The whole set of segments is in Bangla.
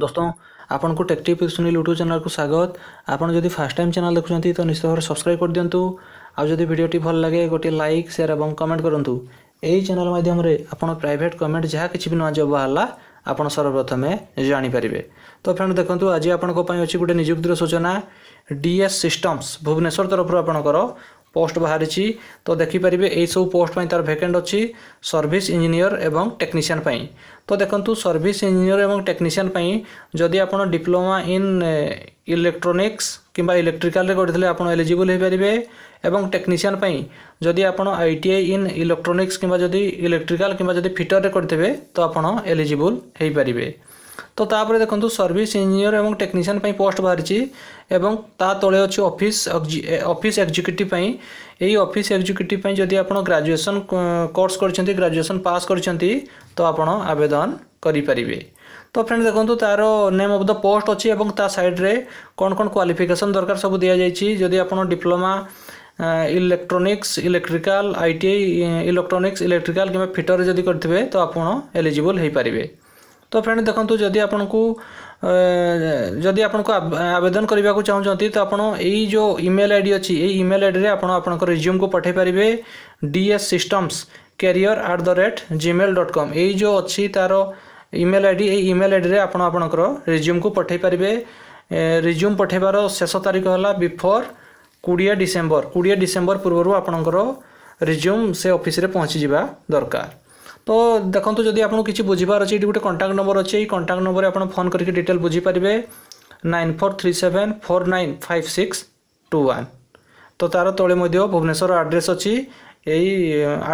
दोस्तों आपको tech tip Sunil YouTube channel को स्वागत आपड़ जब फास्ट टाइम चैनल देखुंत तो निश्चित भाव सब्सक्राइब कर दिंतु आदि भिडियो भल लगे गोटे लाइक सेयार और कमेंट करूँ यही चैनल मध्यम आपड़ प्राइट कमेंट जहाँ कि भी नुआ जब बाहर ଆପଣ ସର୍ବପ୍ରଥମେ ଜାଣିପାରିବେ ତ ଫ୍ରେଣ୍ଡ ଦେଖନ୍ତୁ ଆଜି ଆପଣଙ୍କ ପାଇଁ ଅଛି ଗୋଟେ ନିଯୁକ୍ତିର ସୂଚନା ଡିଏସ୍ ସିଷ୍ଟମ୍ସ ଭୁବନେଶ୍ୱର ତରଫରୁ ଆପଣଙ୍କର পোস্ট বাহারিছি তো দেখিপারে এইসব পোস্ট তার ভ্যাকেন্ট অছি সর্ভিস ইঞ্জিনিয়র এবং টেকনিশিয়ান তো দেখুন সর্ভিস ইঞ্জিনিয়র এবং টেকনিশিয়ান যদি আপনার ডিপ্লোমা ইন ইলেকট্রোনিক্স কিংবা ইলেকট্রিকালে করে আপনার এলিজিবল হয়ে পারে এবং টেকনিশিয়ান যদি আপনার আইটিআই ইন ইলেকট্রোনিক্স কিংবা যদি ইলেকট্রিকাল কিংবা যদি ফিটরে করে তো আপনার এলিজিবল হয়ে পারে তো ତାପରେ ଦେଖନ୍ତୁ ସର୍ଭିସ୍ ଇଞ୍ଜିନିୟର ଏବଂ ଟେକ୍ନିସିଆନ୍ ପାଇଁ ପୋଷ୍ଟ ବାହାରିଛି ଏବଂ ତା ତଳେ ଅଛି ଅଫିସ୍ ଅଫିସ୍ ଏକ୍ଜିକ୍ୟୁଟିଭ୍ ପାଇଁ ଏହି ଅଫିସ୍ ଏକ୍ଜିକ୍ୟୁଟିଭ୍ ପାଇଁ ଯଦି ଆପଣ ଗ୍ରାଜୁଏସନ୍ କୋର୍ସ କରିଛନ୍ତି ଗ୍ରାଜୁଏସନ୍ ପାସ୍ କରିଛନ୍ତି ତ ଆପଣ ଆବେଦନ କରିପାରିବେ ତ ଫ୍ରେଣ୍ଡ ଦେଖନ୍ତୁ ତାର ନେମ୍ ଅଫ୍ ଦ ପୋଷ୍ଟ ଅଛି ଏବଂ ତା ସାଇଡ଼୍ରେ କ'ଣ କ'ଣ କ୍ୱାଲିଫିକେସନ୍ ଦରକାର ସବୁ ଦିଆଯାଇଛି ଯଦି ଆପଣ diploma electronics electrical I T I electronics electrical କିମ୍ବା ଫିଟର ଯଦି କରିଥିବେ ତ ଆପଣ ଏଲିଜିବଲ୍ ହୋଇପାରିବେ तो फ्रेंड देखो जदि आपन जदि आप आवेदन करने को चाहते तो आप यो इमेल आई डी अच्छी इमेल आई डी आप रिज्यूम को पठे पारे DS systems career at the rate Gmail dot com यो अच्छी तार email I D email I D आपर रिज्यूम को पठे पारे रिज्यूम पठेबार शेष तारीख है बिफोर कोड़े डिसेम्बर कोड़े डिसेम्बर पूर्व आपण रिज्यूम से अफिश्रे पहुँची जा दरकार ତ ଦେଖନ୍ତୁ ଯଦି ଆପଣଙ୍କୁ କିଛି ବୁଝିବାର ଅଛି ଏଇଠି ଗୋଟେ କଣ୍ଟାକ୍ଟ ନମ୍ବର ଅଛି ଏଇ କଣ୍ଟାକ୍ଟ ନମ୍ବରରେ ଆପଣ ଫୋନ୍ କରିକି ଡିଟେଲ୍ ବୁଝିପାରିବେ nine four three seven four nine five six two one ତ ତା'ର ତଳେ ମଧ୍ୟ ଭୁବନେଶ୍ୱର ଆଡ୍ରେସ୍ ଅଛି ଏଇ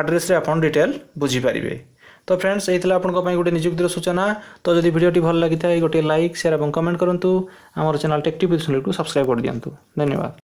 ଆଡ୍ରେସ୍ରେ ଆପଣ ଡିଟେଲ୍ ବୁଝିପାରିବେ ତ ଫ୍ରେଣ୍ଡସ୍ ଏଇଥିଲା ଆପଣଙ୍କ ପାଇଁ ଗୋଟେ ନିଯୁକ୍ତିର ସୂଚନା ତ ଯଦି ଭିଡ଼ିଓଟି ଭଲ ଲାଗିଥାଏ ଗୋଟିଏ ଲାଇକ୍ ସେୟାର୍ ଏବଂ କମେଣ୍ଟ କରନ୍ତୁ ଆମର ଚ୍ୟାନେଲ୍ ଟେକ୍ ଟିଭ୍ ସବ୍ସକ୍ରାଇବ୍ କରିଦିଅନ୍ତୁ ଧନ୍ୟବାଦ